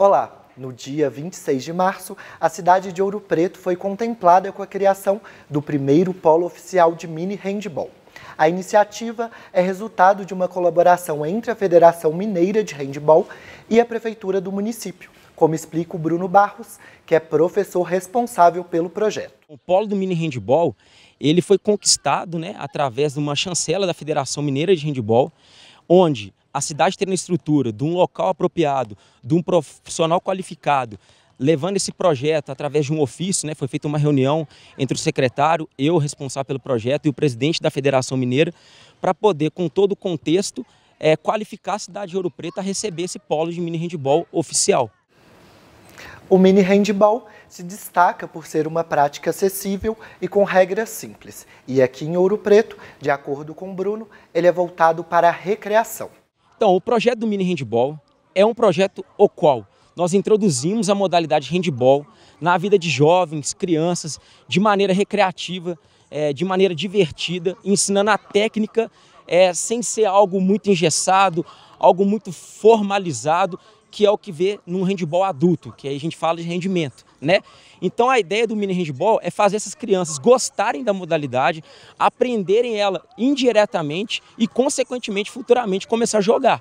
Olá! No dia 26 de março, a cidade de Ouro Preto foi contemplada com a criação do primeiro polo oficial de mini handball. A iniciativa é resultado de uma colaboração entre a Federação Mineira de Handball e a Prefeitura do município, como explica o Bruno Barros, que é professor responsável pelo projeto. O polo do mini handball ele foi conquistado né, através de uma chancela da Federação Mineira de Handball, onde a cidade tendo estrutura, de um local apropriado, de um profissional qualificado, levando esse projeto através de um ofício, né, foi feita uma reunião entre o secretário, eu responsável pelo projeto e o presidente da Federação Mineira, para poder, com todo o contexto, é, qualificar a cidade de Ouro Preto a receber esse polo de mini handball oficial. O mini handball se destaca por ser uma prática acessível e com regras simples. E aqui em Ouro Preto, de acordo com Bruno, ele é voltado para a recreação. Então, o projeto do mini handball é um projeto o qual nós introduzimos a modalidade handball na vida de jovens, crianças, de maneira recreativa, é, de maneira divertida, ensinando a técnica é, sem ser algo muito engessado, algo muito formalizado, que é o que vê num handball adulto, que aí a gente fala de rendimento, né? Então a ideia do mini handball é fazer essas crianças gostarem da modalidade, aprenderem ela indiretamente e consequentemente futuramente começar a jogar.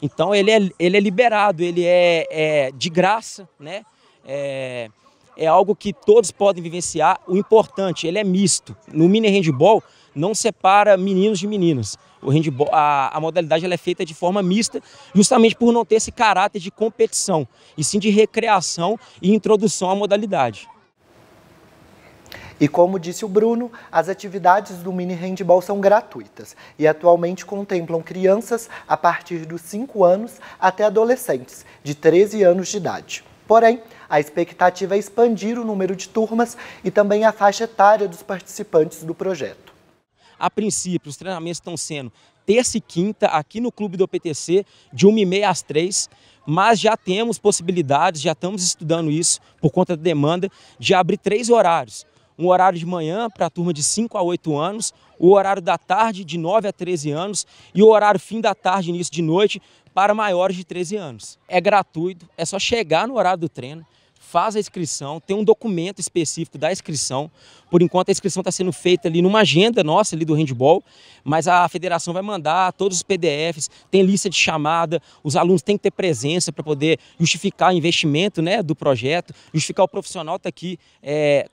Então ele é, ele é liberado, ele é, é de graça, né? É, é algo que todos podem vivenciar. O importante, ele é misto. No mini handball, não separa meninos de meninas. O handball, a, a modalidade é feita de forma mista, justamente por não ter esse caráter de competição, e sim de recreação e introdução à modalidade. E como disse o Bruno, as atividades do mini handball são gratuitas e atualmente contemplam crianças a partir dos 5 anos até adolescentes de 13 anos de idade. Porém, a expectativa é expandir o número de turmas e também a faixa etária dos participantes do projeto. A princípio, os treinamentos estão sendo terça e quinta aqui no clube do PTC, de 1h30 às 3 mas já temos possibilidades, já estamos estudando isso por conta da demanda, de abrir três horários. Um horário de manhã para a turma de 5 a 8 anos, o horário da tarde de 9 a 13 anos e o horário fim da tarde, início de noite, para maiores de 13 anos. É gratuito, é só chegar no horário do treino, faz a inscrição, tem um documento específico da inscrição. Por enquanto, a inscrição está sendo feita ali numa agenda nossa ali do handball, mas a federação vai mandar todos os PDFs, tem lista de chamada, os alunos têm que ter presença para poder justificar o investimento né, do projeto, justificar o profissional estar tá aqui é,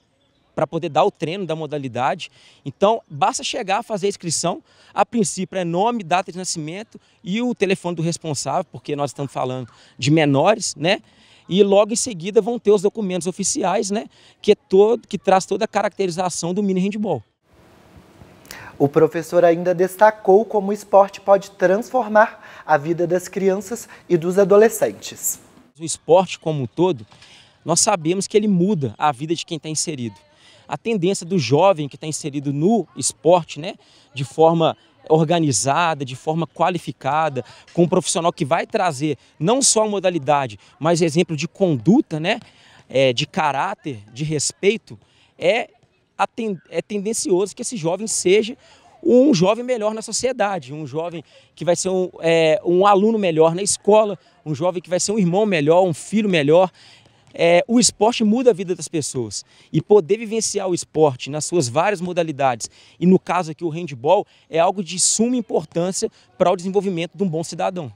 para poder dar o treino da modalidade. Então, basta chegar, fazer a inscrição. A princípio é nome, data de nascimento e o telefone do responsável, porque nós estamos falando de menores, né? e logo em seguida vão ter os documentos oficiais, né, que, é todo, que traz toda a caracterização do mini handball. O professor ainda destacou como o esporte pode transformar a vida das crianças e dos adolescentes. O esporte como um todo, nós sabemos que ele muda a vida de quem está inserido. A tendência do jovem que está inserido no esporte, né, de forma organizada, de forma qualificada, com um profissional que vai trazer não só a modalidade, mas exemplo de conduta, né? É, de caráter, de respeito, é, é tendencioso que esse jovem seja um jovem melhor na sociedade, um jovem que vai ser um, é, um aluno melhor na escola, um jovem que vai ser um irmão melhor, um filho melhor é, o esporte muda a vida das pessoas. E poder vivenciar o esporte nas suas várias modalidades, e no caso aqui o handball, é algo de suma importância para o desenvolvimento de um bom cidadão.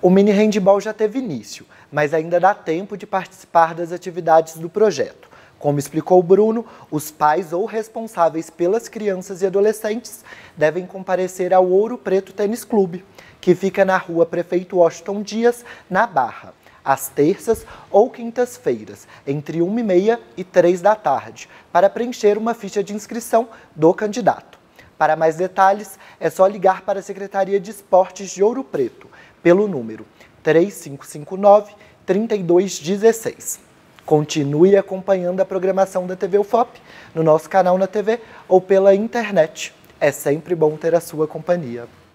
O mini handball já teve início, mas ainda dá tempo de participar das atividades do projeto. Como explicou o Bruno, os pais ou responsáveis pelas crianças e adolescentes devem comparecer ao Ouro Preto Tênis Clube, que fica na rua Prefeito Washington Dias, na Barra às terças ou quintas-feiras, entre 1h30 e 3 da tarde, para preencher uma ficha de inscrição do candidato. Para mais detalhes, é só ligar para a Secretaria de Esportes de Ouro Preto, pelo número 3559-3216. Continue acompanhando a programação da TV UFOP, no nosso canal na TV ou pela internet. É sempre bom ter a sua companhia.